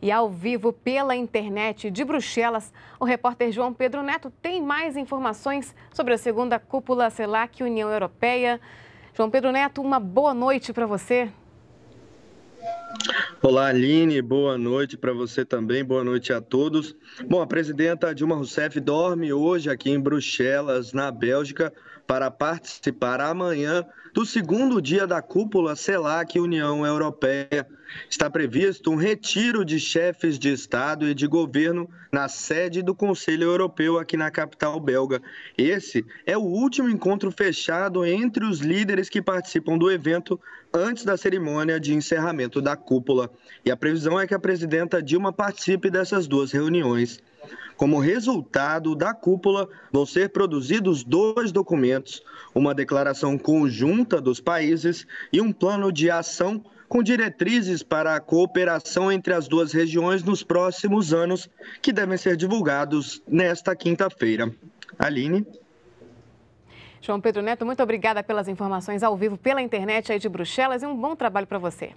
E ao vivo pela internet de Bruxelas, o repórter João Pedro Neto tem mais informações sobre a segunda cúpula CELAC União Europeia. João Pedro Neto, uma boa noite para você. Olá, Aline, boa noite para você também, boa noite a todos. Bom, a presidenta Dilma Rousseff dorme hoje aqui em Bruxelas, na Bélgica, para participar amanhã do segundo dia da cúpula CELAC União Europeia. Está previsto um retiro de chefes de Estado e de governo na sede do Conselho Europeu aqui na capital belga. Esse é o último encontro fechado entre os líderes que participam do evento antes da cerimônia de encerramento da cúpula e a previsão é que a presidenta Dilma participe dessas duas reuniões. Como resultado da cúpula, vão ser produzidos dois documentos: uma declaração conjunta dos países e um plano de ação com diretrizes para a cooperação entre as duas regiões nos próximos anos, que devem ser divulgados nesta quinta-feira. Aline. João Pedro Neto, muito obrigada pelas informações ao vivo pela internet aí de Bruxelas e um bom trabalho para você.